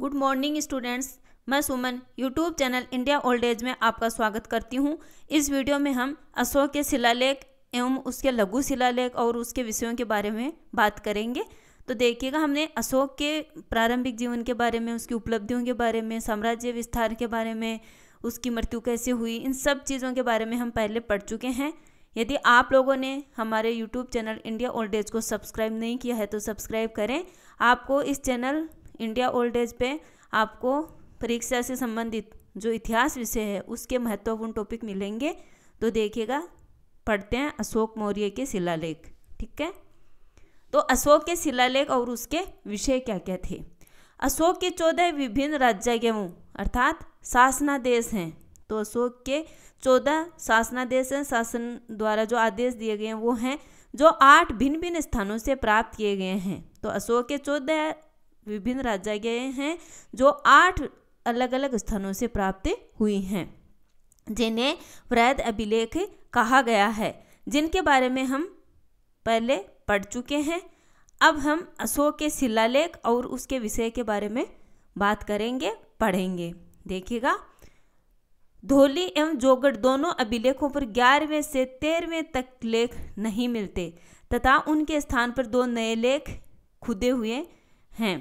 good morning students मैं Suman YouTube channel India old age में आपका स्वागत करती हूँ इस वीडियो में हम अशोक के शिलालेख एवं उसके लघु शिलालेख और उसके विषयों के बारे में बात करेंगे तो देखिएगा हमने अशोक के प्रारंभिक जीवन के बारे में उसकी उपलब्धियों के बारे में साम्राज्य विस्तार के बारे में उसकी मृत्यु कैसे हुई इन सब चीज़ों के बारे में हम पहले पढ़ चुके हैं यदि आप लोगों ने हमारे YouTube channel India old age को सब्सक्राइब नहीं किया है तो सब्सक्राइब करें आपको इस चैनल इंडिया ओल्ड एज पे आपको परीक्षा से संबंधित जो इतिहास विषय है उसके महत्वपूर्ण टॉपिक मिलेंगे तो देखिएगा पढ़ते हैं अशोक मौर्य के शिलालेख ठीक है तो अशोक के शिलालेख और उसके विषय क्या क्या थे अशोक के चौदह विभिन्न राज्यगेहूँ अर्थात शासनादेश हैं तो अशोक के चौदह शासनादेश हैं शासन द्वारा जो आदेश दिए गए हैं वो हैं जो आठ भिन्न भिन्न स्थानों से प्राप्त किए गए हैं तो अशोक के चौदह विभिन्न राजाज्ञाएँ हैं जो आठ अलग अलग स्थानों से प्राप्त हुई हैं जिन्हें वैध अभिलेख कहा गया है जिनके बारे में हम पहले पढ़ चुके हैं अब हम अशोक के शिलालेख और उसके विषय के बारे में बात करेंगे पढ़ेंगे देखिएगा धोली एवं जोगढ़ दोनों अभिलेखों पर ग्यारहवें से तेरहवें तक लेख नहीं मिलते तथा उनके स्थान पर दो नए लेख खुदे हुए हैं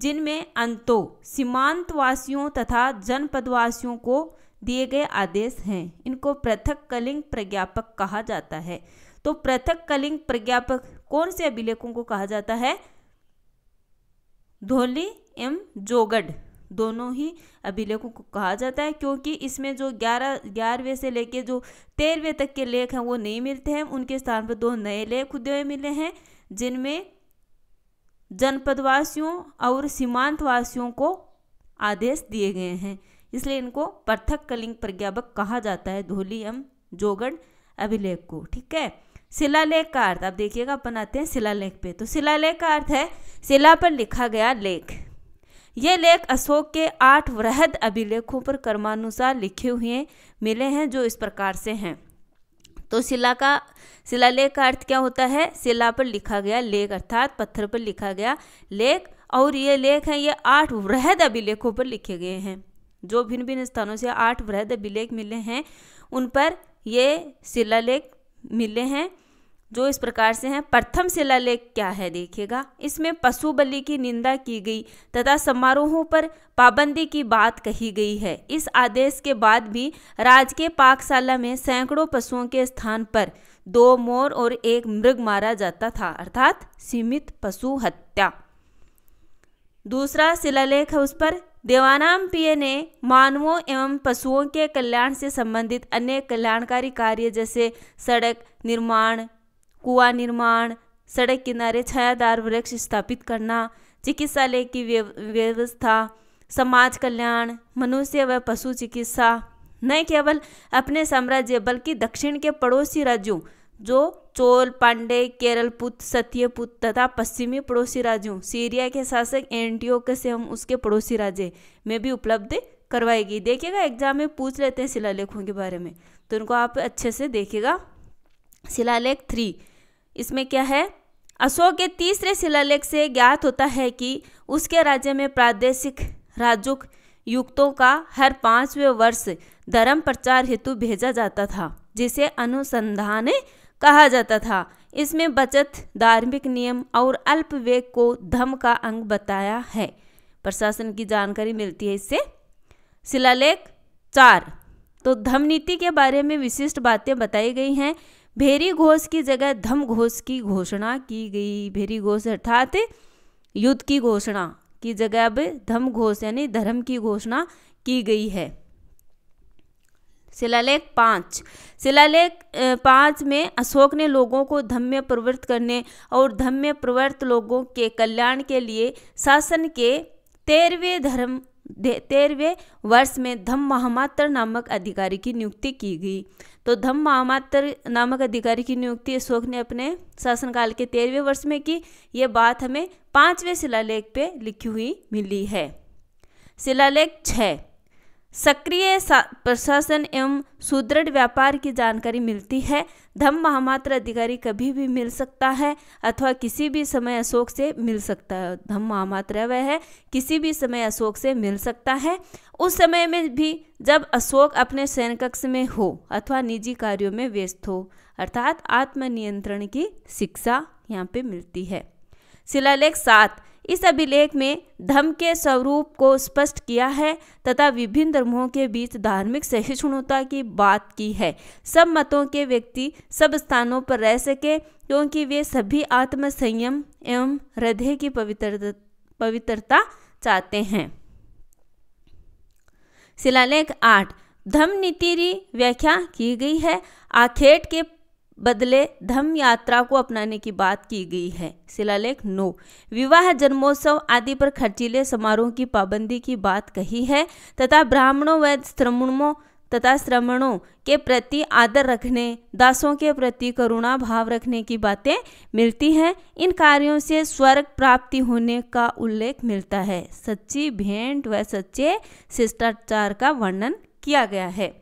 जिनमें अंतो सीमांतवासियों तथा जनपदवासियों को दिए गए आदेश हैं इनको पृथक कलिंग प्रज्ञापक कहा जाता है तो पृथक कलिंग प्रज्ञापक कौन से अभिलेखों को कहा जाता है धोली एवं जोगढ़ दोनों ही अभिलेखों को कहा जाता है क्योंकि इसमें जो ग्यारह ग्यारहवें से लेके जो तेरहवें तक के लेख हैं वो नहीं मिलते हैं उनके स्थान पर दो नए लेख उदय मिले हैं जिनमें जनपदवासियों और सीमांतवासियों को आदेश दिए गए हैं इसलिए इनको पृथक कलिंग प्रज्ञापक कहा जाता है धोली एम जोगण अभिलेख को ठीक है शिलालेख का अर्थ आप देखिएगा अपन आते हैं शिलालेख पे तो शिलालेख का अर्थ है शिला पर लिखा गया लेख ये लेख अशोक के आठ वृहद अभिलेखों पर कर्मानुसार लिखे हुए मिले हैं जो इस प्रकार से हैं तो शिला का शिलालेख का अर्थ क्या होता है शिला पर लिखा गया लेख अर्थात पत्थर पर लिखा गया लेख और ये लेख हैं ये आठ वृहद अभिलेखों पर लिखे गए हैं जो भिन्न भिन्न स्थानों से आठ वृहद अभिलेख मिले हैं उन पर ये शिलालेख मिले हैं जो इस प्रकार से हैं प्रथम शिलालेख क्या है देखिएगा इसमें पशु बलि की निंदा की गई तथा समारोहों पर पाबंदी की बात कही गई है इस आदेश के बाद भी राज के पाकशाला में सैकड़ों पशुओं के स्थान पर दो मोर और एक मृग मारा जाता था अर्थात सीमित पशु हत्या दूसरा शिलालेख है उस पर देवानाम पिय ने मानवों एवं पशुओं के कल्याण से संबंधित अनेक कल्याणकारी कार्य जैसे सड़क निर्माण कुआं निर्माण सड़क किनारे छायादार वृक्ष स्थापित करना चिकित्सालय की व्यवस्था समाज कल्याण मनुष्य व पशु चिकित्सा न केवल अपने साम्राज्य बल्कि दक्षिण के पड़ोसी राज्यों जो चोल पांडे केरलपुत सत्यपुत तथा पश्चिमी पड़ोसी राज्यों सीरिया के शासक एंटियोकस एवं उसके पड़ोसी राज्य में भी उपलब्ध करवाएगी देखिएगा एग्जाम में पूछ लेते हैं शिलालेखों के बारे में तो उनको आप अच्छे से देखिएगा शिलालेख थ्री इसमें क्या है अशोक के तीसरे शिलालेख से ज्ञात होता है कि उसके राज्य में प्रादेशिक राजुक युक्तों का हर पांचवें वर्ष धर्म प्रचार हेतु भेजा जाता था जिसे अनुसंधान कहा जाता था इसमें बचत धार्मिक नियम और अल्पवेग को धम का अंग बताया है प्रशासन की जानकारी मिलती है इससे शिलालेख चार तो धम नीति के बारे में विशिष्ट बातें बताई गई हैं भेरी घोष की जगह धम घोष की घोषणा की गई भेरी घोष अर्थात युद्ध की घोषणा की जगह अब धम घोष यानी धर्म की घोषणा की गई है शिलालेख पाँच शिलालेख पाँच में अशोक ने लोगों को धम्य प्रवृत्त करने और धम्य प्रवृत्त लोगों के कल्याण के लिए शासन के तेरहवें धर्म तेरहवें वर्ष में धम्म महामात्र नामक अधिकारी की नियुक्ति की गई तो धम्म महामात्र नामक अधिकारी की नियुक्ति अशोक ने अपने शासनकाल के तेरहवें वर्ष में की ये बात हमें पांचवें शिलालेख पे लिखी हुई मिली है शिलालेख छः सक्रिय प्रशासन एवं सुदृढ़ व्यापार की जानकारी मिलती है धम्म महामात्र अधिकारी कभी भी मिल सकता है अथवा किसी भी समय अशोक से मिल सकता है धम्म महामात्र वह है किसी भी समय अशोक से मिल सकता है उस समय में भी जब अशोक अपने सैन्य कक्ष में हो अथवा निजी कार्यों में व्यस्त हो अर्थात आत्मनियंत्रण की शिक्षा यहाँ पे मिलती है शिलालेख सात इस अभिलेख में धर्म के स्वरूप को स्पष्ट किया है तथा विभिन्न धर्मों के बीच धार्मिक सहिष्णुता की बात की है सब मतों के व्यक्ति सब स्थानों पर रह सके क्योंकि वे सभी आत्म संयम एवं हृदय की पवित्र पवित्रता चाहते हैं शिलालेख आठ धम नीति व्याख्या की गई है आखेट के बदले धम यात्रा को अपनाने की बात की गई है शिलालेख नो विवाह जन्मोत्सव आदि पर खर्चीले समारोह की पाबंदी की बात कही है तथा ब्राह्मणों व श्रमणों तथा श्रमणों के प्रति आदर रखने दासों के प्रति करुणा भाव रखने की बातें मिलती हैं इन कार्यों से स्वर्ग प्राप्ति होने का उल्लेख मिलता है सच्ची भेंट व सच्चे शिष्टाचार का वर्णन किया गया है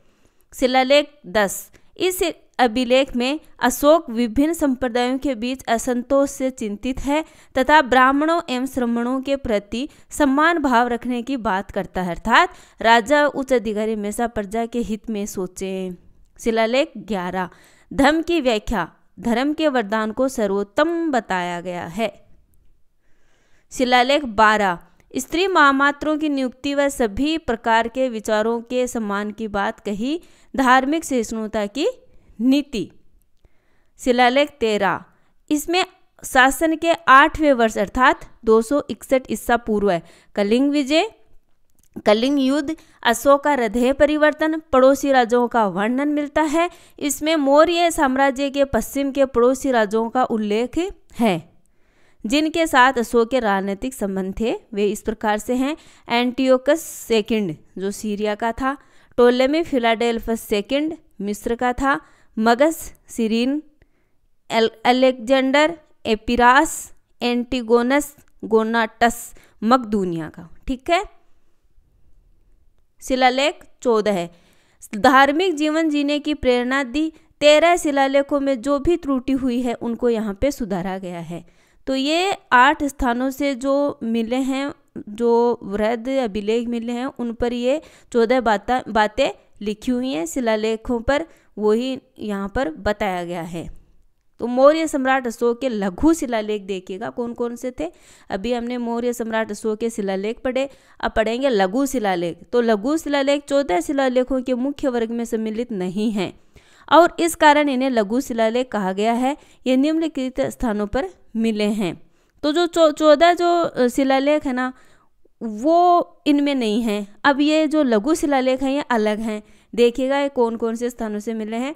शिलालेख दस इस अभिलेख में अशोक विभिन्न संप्रदायों के बीच असंतोष से चिंतित है तथा ब्राह्मणों एवं श्रमणों के प्रति सम्मान भाव रखने की बात करता है अर्थात राजा उच्च अधिकारी हमेशा प्रजा के हित में सोचे शिलालेख ग्यारह धर्म की व्याख्या धर्म के वरदान को सर्वोत्तम बताया गया है शिलालेख बारह स्त्री महामात्रों की नियुक्ति व सभी प्रकार के विचारों के सम्मान की बात कही धार्मिक सहिष्णुता की नीति शिलालेख तेरा इसमें शासन के आठवें वर्ष अर्थात दो सौ इकसठ ईसा पूर्व है कलिंग विजय कलिंग युद्ध अशोक का हृदय परिवर्तन पड़ोसी राज्यों का वर्णन मिलता है इसमें मौर्य साम्राज्य के पश्चिम के पड़ोसी राज्यों का उल्लेख है जिनके साथ अशोक के राजनीतिक संबंध थे वे इस प्रकार से हैं एंटीओकस सेकंड जो सीरिया का था टोलेमी फिलाडेल्फस सेकंड मिस्र का था मगस सिरीन अलेक्जेंडर एपिरास एंटीगोनस गोनाटस मकदूनिया का ठीक है शिलालेख चौदह है धार्मिक जीवन जीने की प्रेरणा दी तेरह शिलालेखों में जो भी त्रुटि हुई है उनको यहाँ पे सुधारा गया है तो ये आठ स्थानों से जो मिले हैं जो वृद्ध अभिलेख मिले हैं उन पर ये चौदह बातें बातें लिखी हुई हैं शिलालेखों पर वही यहाँ पर बताया गया है तो मौर्य सम्राट अशोक के लघु शिलालेख देखिएगा कौन कौन से थे अभी हमने मौर्य सम्राट अशोक के शिलालेख पढ़े अब पढ़ेंगे लघु शिलालेख तो लघु शिलालेख चौदह शिलालेखों के मुख्य वर्ग में सम्मिलित नहीं हैं और इस कारण इन्हें लघु शिलालेख कहा गया है ये निम्नलिखित स्थानों पर मिले हैं तो जो चौदह जो शिलालेख है ना वो इनमें नहीं है अब ये जो लघु शिलालेख हैं ये अलग हैं देखिएगा ये कौन कौन से स्थानों से मिले हैं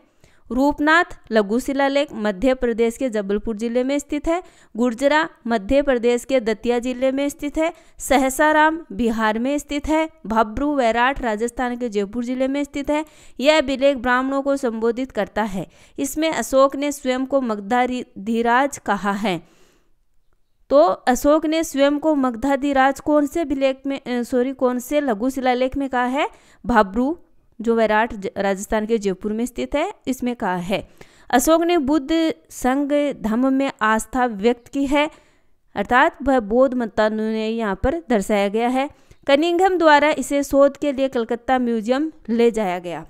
रूपनाथ लघु शिलालेख मध्य प्रदेश के जबलपुर जिले में स्थित है गुर्जरा मध्य प्रदेश के दतिया जिले में स्थित है सहसाराम बिहार में स्थित है भब्रू वैराट राजस्थान के जयपुर जिले में स्थित है यह अभिलेख ब्राह्मणों को संबोधित करता है इसमें अशोक ने स्वयं को मगधाधिराज कहा है तो अशोक ने स्वयं को मगधाधिराज कौन से अभिलेख में सॉरी कौन से लघु शिलालेख में कहा है भाब्रू जो वैराट राजस्थान के जयपुर में स्थित है इसमें कहा है अशोक ने बुद्ध संघ धर्म में आस्था व्यक्त की है अर्थात वह बौद्ध मतानुय यहाँ पर दर्शाया गया है कनिंगम द्वारा इसे शोध के लिए कलकत्ता म्यूजियम ले जाया गया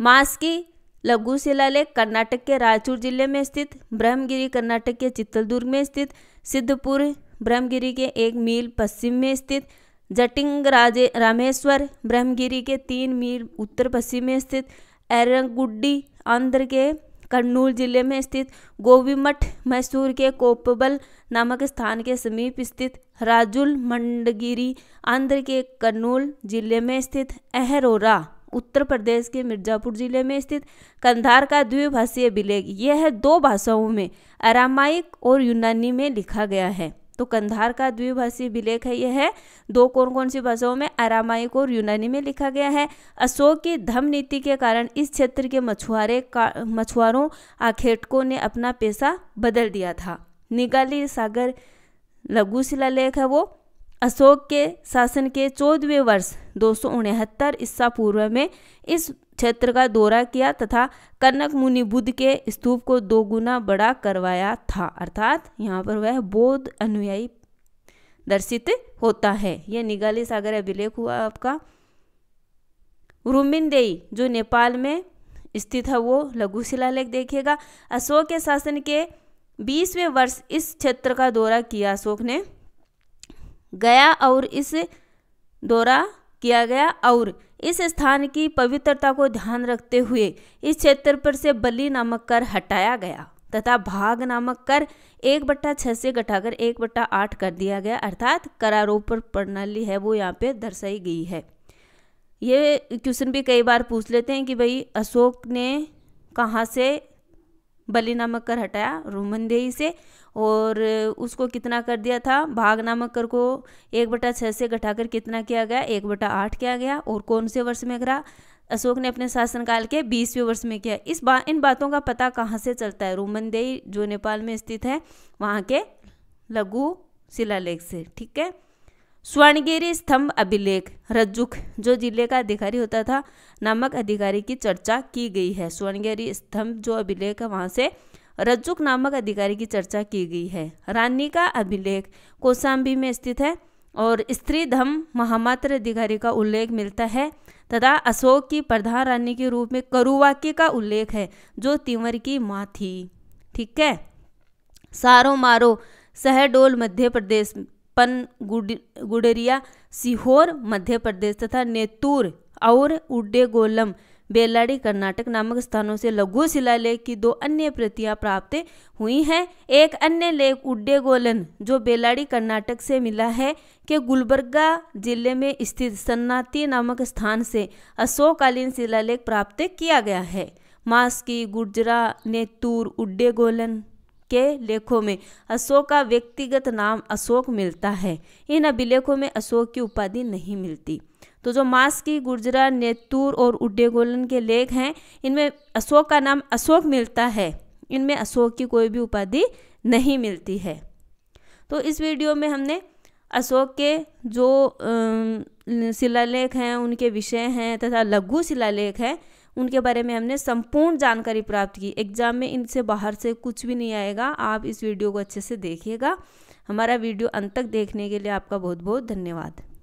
मास की लघु शिलालेख कर्नाटक के रायचूर जिले में स्थित ब्रह्मगिरी कर्नाटक के चित्तलदुर्ग में स्थित सिद्धपुर ब्रह्मगिरी के एक मील पश्चिम में स्थित जटिंग राजे रामेश्वर ब्रह्मगिरी के तीन मील उत्तर पश्चिम में स्थित एरंगुड्डी आंध्र के कन्नूर जिले में स्थित गोविमठ मैसूर के कोपबल नामक स्थान के समीप स्थित राजुल मंडगिरी आंध्र के कन्नूल जिले में स्थित अहरोरा उत्तर प्रदेश के मिर्जापुर जिले में स्थित कंधार का द्विभाषीय विलेख यह दो भाषाओं में अरामाइक और यूनानी में लिखा गया है तो कंधार का द्विभाषी विलेख है यह है दो कौन कौन सी भाषाओं में आरामाइक और यूनानी में लिखा गया है अशोक की धम नीति के कारण इस क्षेत्र के मछुआरे का मछुआरों आखेटकों ने अपना पेशा बदल दिया था निगाली सागर लघु शिलालेख है वो अशोक के शासन के चौदहवें वर्ष दो सौ उनहत्तर ईसा पूर्व में इस क्षेत्र का दौरा किया तथा कनक मुनि बुद्ध के स्तूप को दो गुना बड़ा करवाया था अर्थात यहाँ पर वह बौद्ध अनुयायी दर्शित होता है यह निगाली सागर अभिलेख हुआ आपका रूमिनदेई जो नेपाल में स्थित है वो लघु शिलालेख देखेगा अशोक के शासन के बीसवें वर्ष इस क्षेत्र का दौरा किया अशोक ने गया और इस दौरा किया गया और इस स्थान की पवित्रता को ध्यान रखते हुए इस क्षेत्र पर से बलि नामक कर हटाया गया तथा भाग नामक कर एक बट्टा छः से घटाकर एक बट्टा आठ कर दिया गया अर्थात करारोपण प्रणाली है वो यहाँ पे दर्शाई गई है ये क्वेश्चन भी कई बार पूछ लेते हैं कि भाई अशोक ने कहाँ से बलि नामक कर हटाया रोमन देही से और उसको कितना कर दिया था भाग नामक कर को एक बटा छः से घटाकर कितना किया गया एक बटा आठ किया गया और कौन से वर्ष में करा अशोक ने अपने शासनकाल के बीसवें वर्ष में किया इस बा इन बातों का पता कहाँ से चलता है रोमनदेही जो नेपाल में स्थित है वहाँ के लघु शिलालेख से ठीक है स्वर्णगिरी स्तंभ अभिलेख रज्जुक जो जिले का अधिकारी होता था नामक अधिकारी की चर्चा की गई है स्वर्णगिरी स्तंभ जो अभिलेख है वहाँ से रज्जुक नामक अधिकारी की चर्चा की गई है रानी का अभिलेख कोसाम्बी में स्थित है और स्त्री धम महामात्र अधिकारी का उल्लेख मिलता है तथा अशोक की प्रधान रानी के रूप में करुवाके का उल्लेख है जो तिवर की माँ थी ठीक है सारो मारो सहडोल मध्य प्रदेश पन गुड गुडरिया सीहोर मध्य प्रदेश तथा नेतूर और उड्डेगोलम बेलाड़ी कर्नाटक नामक स्थानों से लघु शिलालेख की दो अन्य प्रतियां प्राप्त हुई हैं एक अन्य लेख उड्डेगोलन जो बेलाड़ी कर्नाटक से मिला है के गुलबर्गा जिले में स्थित सन्नाती नामक स्थान से अशोककालीन शिलालेख प्राप्त किया गया है मास्की गुर्जरा नेतूर उड्डेगोलन के लेखों में अशोक का व्यक्तिगत नाम अशोक मिलता है इन अभिलेखों में अशोक की उपाधि नहीं मिलती तो जो मास की गुर्जरा नेतूर और उड्डेगोलन के लेख हैं इनमें अशोक का नाम अशोक मिलता है इनमें अशोक की कोई भी उपाधि नहीं मिलती है तो इस वीडियो में हमने अशोक के जो शिलालेख हैं उनके विषय हैं तथा लघु शिलालेख हैं उनके बारे में हमने संपूर्ण जानकारी प्राप्त की एग्जाम में इनसे बाहर से कुछ भी नहीं आएगा आप इस वीडियो को अच्छे से देखिएगा हमारा वीडियो अंत तक देखने के लिए आपका बहुत बहुत धन्यवाद